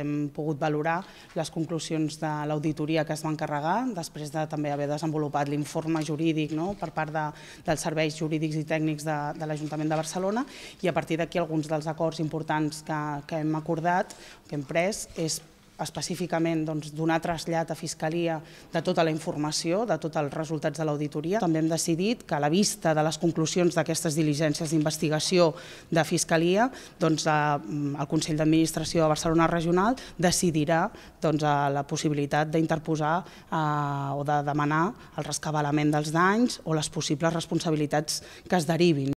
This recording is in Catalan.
hem pogut valorar les conclusions de l'auditoria que es va encarregar, després de també haver desenvolupat l'informe jurídic no? per part de, dels serveis jurídics i tècnics de, de l'Ajuntament de Barcelona, i a partir d'aquí alguns dels acords importants que, que hem acordat, que hem pres, és específicament doncs, donar trasllat a Fiscalia de tota la informació, de tots els resultats de l'auditoria. També hem decidit que a la vista de les conclusions d'aquestes diligències d'investigació de Fiscalia, doncs, eh, el Consell d'Administració de Barcelona Regional decidirà doncs, eh, la possibilitat d'interposar eh, o de demanar el rescabalament dels danys o les possibles responsabilitats que es derivin.